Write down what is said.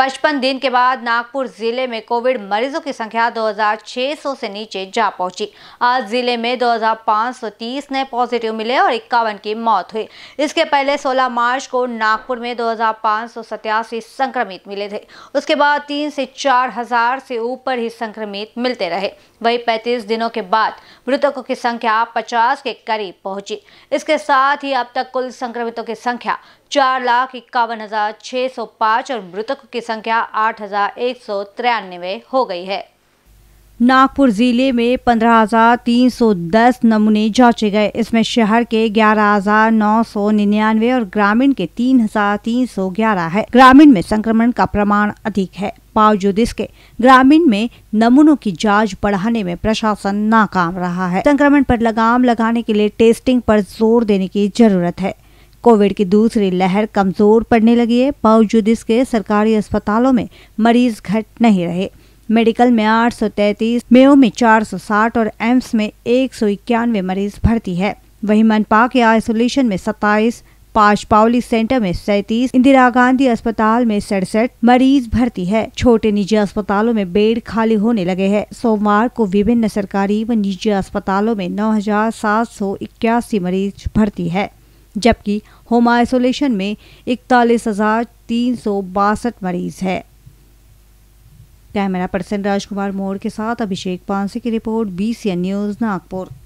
पचपन दिन के बाद नागपुर जिले में कोविड मरीजों की संख्या 2600 से नीचे जा पहुंची आज जिले में 2530 नए पॉजिटिव मिले और इक्यावन की मौत हुई इसके पहले 16 मार्च को नागपुर में दो संक्रमित मिले थे उसके बाद तीन से चार हजार से ऊपर ही संक्रमित मिलते रहे वही पैंतीस दिनों के बाद मृतकों की संख्या 50 के करीब पहुंची इसके साथ ही अब तक कुल संक्रमितों की संख्या चार लाख इक्यावन हजार छः सौ पाँच और मृतकों की संख्या आठ हजार एक सौ तिरानवे हो गई है नागपुर जिले में 15,310 नमूने जांचे गए इसमें शहर के 11,999 और ग्रामीण के 3,311 है ग्रामीण में संक्रमण का प्रमाण अधिक है बावजूद इसके ग्रामीण में नमूनों की जांच बढ़ाने में प्रशासन नाकाम रहा है संक्रमण पर लगाम लगाने के लिए टेस्टिंग पर जोर देने की जरूरत है कोविड की दूसरी लहर कमजोर पड़ने लगी है बावजूद इसके सरकारी अस्पतालों में मरीज घट नहीं रहे मेडिकल में 833, मेयो में 460 और एम्स में एक मरीज भर्ती है वहीं मनपा के आइसोलेशन में 27, पाँच पावली सेंटर में सैतीस इंदिरा गांधी अस्पताल में सड़सठ मरीज भर्ती है छोटे निजी अस्पतालों में बेड खाली होने लगे हैं सोमवार को विभिन्न सरकारी व निजी अस्पतालों में नौ मरीज भर्ती है जबकि होम आइसोलेशन में इकतालीस हजार तीन सौ बासठ मरीज है कैमरा पर्सन राजकुमार मोड़ के साथ अभिषेक पांसे की रिपोर्ट बीसीएन न्यूज़ नागपुर